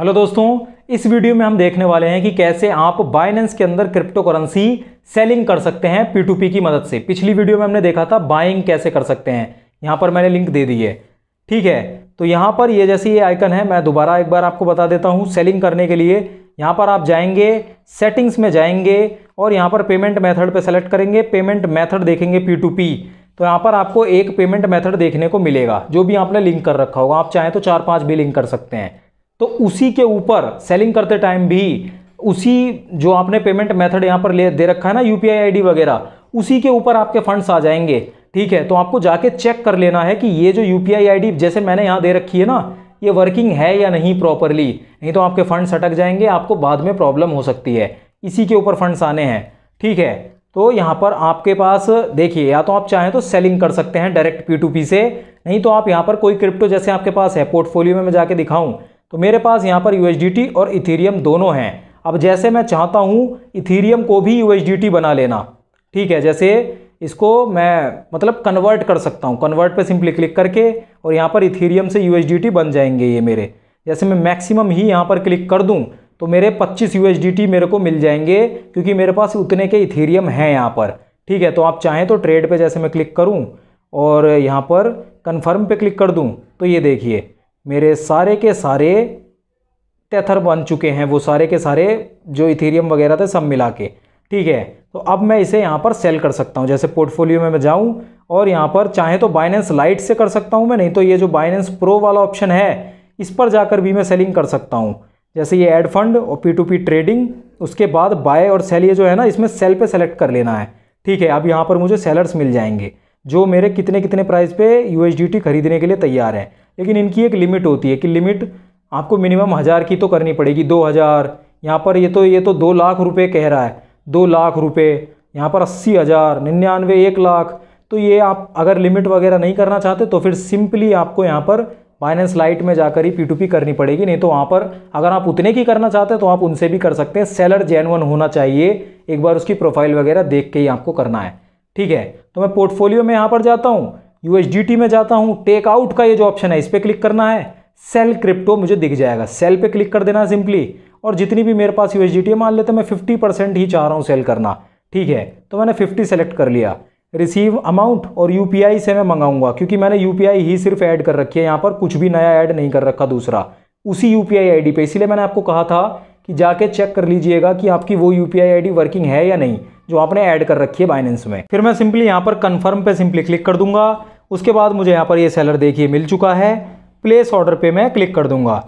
hello दोस्तों इस video में हम देखने वाले हैं कि कैसे आप बाइनेंस के अंदर क्रिप्टो करेंसी सेलिंग कर सकते हैं पी की मदद से पिछली वीडियो में हमने देखा था बाइंग कैसे कर सकते हैं यहाँ पर मैंने लिंक दे दी है ठीक है तो यहाँ पर ये जैसे ये आइकन है मैं दोबारा एक बार आपको बता देता हूँ सेलिंग करने के लिए यहाँ पर आप जाएंगे सेटिंग्स में जाएंगे और यहाँ पर पेमेंट मेथड पे सेलेक्ट करेंगे पेमेंट मेथड देखेंगे पी टू पी तो यहाँ पर आपको एक पेमेंट मेथड देखने को मिलेगा जो भी आपने लिंक कर रखा होगा आप चाहें तो चार पाँच भी लिंक कर सकते हैं तो उसी के ऊपर सेलिंग करते टाइम भी उसी जो आपने पेमेंट मेथड यहाँ पर ले दे रखा है ना यू पी वगैरह उसी के ऊपर आपके फंड्स आ जाएंगे ठीक है तो आपको जाके चेक कर लेना है कि ये जो यू पी जैसे मैंने यहाँ दे रखी है ना ये वर्किंग है या नहीं प्रॉपरली नहीं तो आपके फंड्स अटक जाएंगे आपको बाद में प्रॉब्लम हो सकती है इसी के ऊपर फंड्स आने हैं ठीक है तो यहाँ पर आपके पास देखिए या तो आप चाहें तो सेलिंग कर सकते हैं डायरेक्ट पी टू पी से नहीं तो आप यहाँ पर कोई क्रिप्टो जैसे आपके पास है पोर्टफोलियो में मैं जाके दिखाऊँ तो मेरे पास यहाँ पर यू और इथीरियम दोनों हैं अब जैसे मैं चाहता हूँ इथीरियम को भी यू बना लेना ठीक है जैसे इसको मैं मतलब कन्वर्ट कर सकता हूँ कन्वर्ट पे सिंपली क्लिक करके और यहाँ पर इथीरियम से यू बन जाएंगे ये मेरे जैसे मैं मैक्सिमम ही यहाँ पर क्लिक कर दूँ तो मेरे 25 यू मेरे को मिल जाएंगे क्योंकि मेरे पास उतने के इथीरियम हैं यहाँ पर ठीक है तो आप चाहें तो ट्रेड पर जैसे मैं क्लिक करूँ और यहाँ पर कन्फर्म पर क्लिक कर दूँ तो ये देखिए मेरे सारे के सारे टेथर बन चुके हैं वो सारे के सारे जो इथेरियम वगैरह थे सब मिला के ठीक है तो अब मैं इसे यहाँ पर सेल कर सकता हूँ जैसे पोर्टफोलियो में मैं जाऊँ और यहाँ पर चाहे तो बाइनेंस लाइट से कर सकता हूँ मैं नहीं तो ये जो बाइनेंस प्रो वाला ऑप्शन है इस पर जाकर भी मैं सेलिंग कर सकता हूँ जैसे ये एड फंड और पी टू पी ट्रेडिंग उसके बाद बाय और सेल ये जो है ना इसमें सेल पे सेलेक्ट कर लेना है ठीक है अब यहाँ पर मुझे सेलर्स मिल जाएंगे जो मेरे कितने कितने प्राइस पे यू खरीदने के लिए तैयार हैं लेकिन इनकी एक लिमिट होती है कि लिमिट आपको मिनिमम हज़ार की तो करनी पड़ेगी दो हज़ार यहाँ पर ये तो ये तो दो लाख रुपए कह रहा है दो लाख रुपए यहाँ पर अस्सी हज़ार निन्यानवे एक लाख तो ये आप अगर लिमिट वगैरह नहीं करना चाहते तो फिर सिंपली आपको यहाँ पर फाइनेंस लाइट में जाकर ही पी टू पी करनी पड़ेगी नहीं तो वहाँ पर अगर आप उतने की करना चाहते हैं तो आप उनसे भी कर सकते हैं सेलर जेनवन होना चाहिए एक बार उसकी प्रोफाइल वगैरह देख के ही आपको करना है ठीक है तो मैं पोर्टफोलियो में यहाँ पर जाता हूँ यूएसडीटी में जाता हूँ टेक आउट का ये जो ऑप्शन है इस पर क्लिक करना है सेल क्रिप्टो मुझे दिख जाएगा सेल पे क्लिक कर देना सिंपली और जितनी भी मेरे पास यूएसडीटी है मान लेते मैं फिफ्टी परसेंट ही चाह रहा हूँ सेल करना ठीक है तो मैंने फिफ्टी सेलेक्ट कर लिया रिसीव अमाउंट और यू से मैं मंगाऊंगा क्योंकि मैंने यू ही सिर्फ ऐड कर रखी है यहाँ पर कुछ भी नया ऐड नहीं कर रखा दूसरा उसी यू पी आई पर इसीलिए मैंने आपको कहा था कि जाके चेक कर लीजिएगा कि आपकी वो यू पी वर्किंग है या नहीं जो आपने ऐड कर रखी है बाइनेंस में फिर मैं सिंपली यहाँ पर कन्फर्म पर सिंपली क्लिक कर दूंगा उसके बाद मुझे यहाँ पर ये सेलर देखिए मिल चुका है प्लेस ऑर्डर पे मैं क्लिक कर दूंगा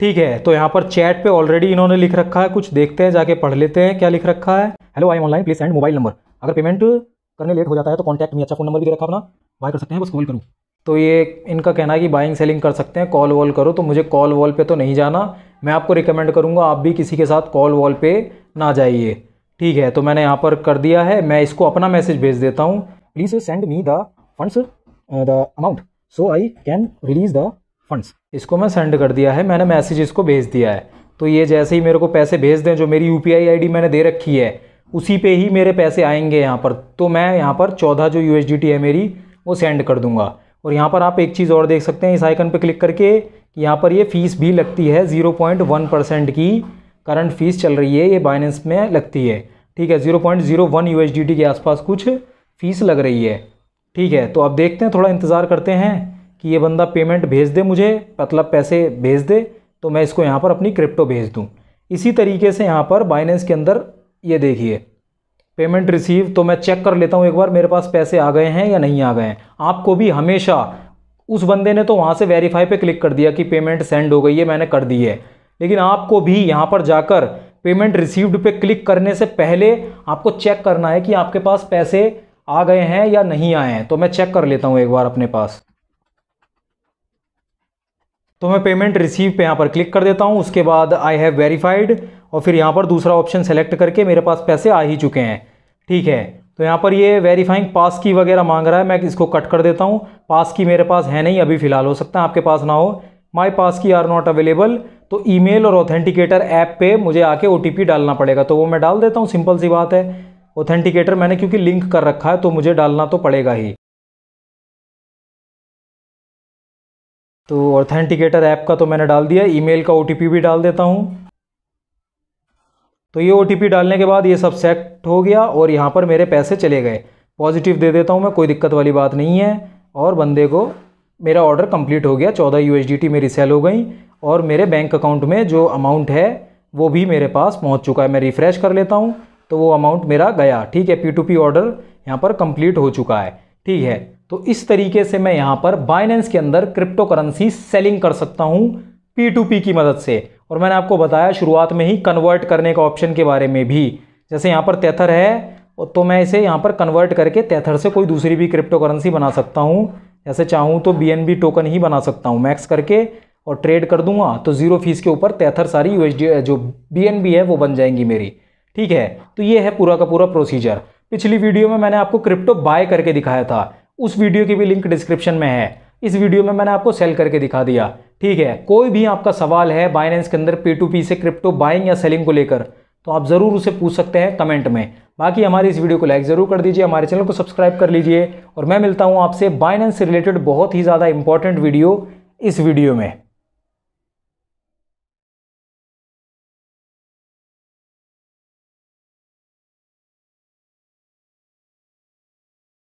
ठीक है तो यहाँ पर चैट पे ऑलरेडी इन्होंने लिख रखा है कुछ देखते हैं जाके पढ़ लेते हैं क्या लिख रखा है hello I online please and mobile number अगर पेमेंट करने लेट हो जाता है तो कॉन्टैक्ट में अच्छा फोन नंबर भी दे रखा अपना बाय कर सकते हैं बस कॉल करूँ तो ये इनका कहना है कि बाइंग सेलिंग कर सकते हैं कॉल वॉल करो तो मुझे कॉल वॉल पर तो नहीं जाना मैं आपको रिकमेंड करूँगा आप भी किसी के साथ कॉल वॉल पर ना जाइए ठीक है तो मैंने यहाँ पर कर दिया है मैं इसको अपना मैसेज भेज देता हूँ please send me the funds the amount so I can release the funds इसको मैं सेंड कर दिया है मैंने मैसेज इसको भेज दिया है तो ये जैसे ही मेरे को पैसे भेज दें जो मेरी यू पी मैंने दे रखी है उसी पे ही मेरे पैसे आएंगे यहाँ पर तो मैं यहाँ पर चौदह जो यू है मेरी वो सेंड कर दूँगा और यहाँ पर आप एक चीज़ और देख सकते हैं इस आइकन पर क्लिक करके यहाँ पर ये फ़ीस भी लगती है ज़ीरो पॉइंट वन परसेंट की करंट फ़ीस चल रही है ये बाइनेंस में लगती है ठीक है zero point zero one U के आसपास कुछ फ़ीस लग रही है ठीक है तो अब देखते हैं थोड़ा इंतज़ार करते हैं कि ये बंदा पेमेंट भेज दे मुझे मतलब पैसे भेज दे तो मैं इसको यहाँ पर अपनी क्रिप्टो भेज दूँ इसी तरीके से यहाँ पर बाइनेंस के अंदर ये देखिए पेमेंट रिसीव तो मैं चेक कर लेता हूँ एक बार मेरे पास पैसे आ गए हैं या नहीं आ गए हैं आपको भी हमेशा उस बंदे ने तो वहाँ से वेरीफाई पे क्लिक कर दिया कि पेमेंट सेंड हो गई है मैंने कर दी है लेकिन आपको भी यहाँ पर जाकर पेमेंट रिसीव्ड पे क्लिक करने से पहले आपको चेक करना है कि आपके पास पैसे आ गए हैं या नहीं आए हैं तो मैं चेक कर लेता हूँ एक बार अपने पास तो मैं पेमेंट रिसीव पे यहाँ पर क्लिक कर देता हूँ उसके बाद आई हैव वेरीफाइड और फिर यहाँ पर दूसरा ऑप्शन सेलेक्ट करके मेरे पास पैसे आ ही चुके हैं ठीक है तो यहाँ पर ये वेरीफाइंग पास की वगैरह मांग रहा है मैं इसको कट कर देता हूँ पास की मेरे पास है नहीं अभी फ़िलहाल हो सकता है आपके पास ना हो my passkey are not available तो ईमेल और ऑथेंटिकेटर ऐप पे मुझे आके ओ डालना पड़ेगा तो वो मैं डाल देता हूँ सिंपल सी बात है ऑथेंटिकेटर मैंने क्योंकि लिंक कर रखा है तो मुझे डालना तो पड़ेगा ही तो ऑथेंटिकेटर ऐप का तो मैंने डाल दिया ईमेल का ओ भी डाल देता हूँ तो ये ओ डालने के बाद ये सब सेट हो गया और यहाँ पर मेरे पैसे चले गए पॉजिटिव दे देता हूँ मैं कोई दिक्कत वाली बात नहीं है और बंदे को मेरा ऑर्डर कंप्लीट हो गया चौदह यू मेरी सेल हो गई और मेरे बैंक अकाउंट में जो अमाउंट है वो भी मेरे पास पहुँच चुका है मैं रिफ़्रेश कर लेता हूँ तो वो अमाउंट मेरा गया ठीक है पी टू पी ऑर्डर यहाँ पर कंप्लीट हो चुका है ठीक है तो इस तरीके से मैं यहाँ पर बाइनेंस के अंदर क्रिप्टो करेंसी सेलिंग कर सकता हूँ पी टू पी की मदद से और मैंने आपको बताया शुरुआत में ही कन्वर्ट करने का ऑप्शन के बारे में भी जैसे यहाँ पर तैथर है तो मैं इसे यहाँ पर कन्वर्ट करके तैथर से कोई दूसरी भी क्रिप्टो करेंसी बना सकता हूँ जैसे चाहूँ तो बी टोकन ही बना सकता हूँ मैक्स करके और ट्रेड कर दूंगा तो ज़ीरो फीस के ऊपर तैथर सारी यू जो बी है वो बन जाएंगी मेरी ठीक है तो ये है पूरा का पूरा प्रोसीजर पिछली वीडियो में मैंने आपको क्रिप्टो बाय करके दिखाया था उस वीडियो की भी लिंक डिस्क्रिप्शन में है इस वीडियो में मैंने आपको सेल करके दिखा दिया ठीक है कोई भी आपका सवाल है बाइनेंस के अंदर पे टू पी से क्रिप्टो बाइंग या सेलिंग को लेकर तो आप ज़रूर उसे पूछ सकते हैं कमेंट में बाकी हमारी इस वीडियो को लाइक ज़रूर कर दीजिए हमारे चैनल को सब्सक्राइब कर लीजिए और मैं मिलता हूँ आपसे बाइनेंस से रिलेटेड बहुत ही ज़्यादा इंपॉर्टेंट वीडियो इस वीडियो में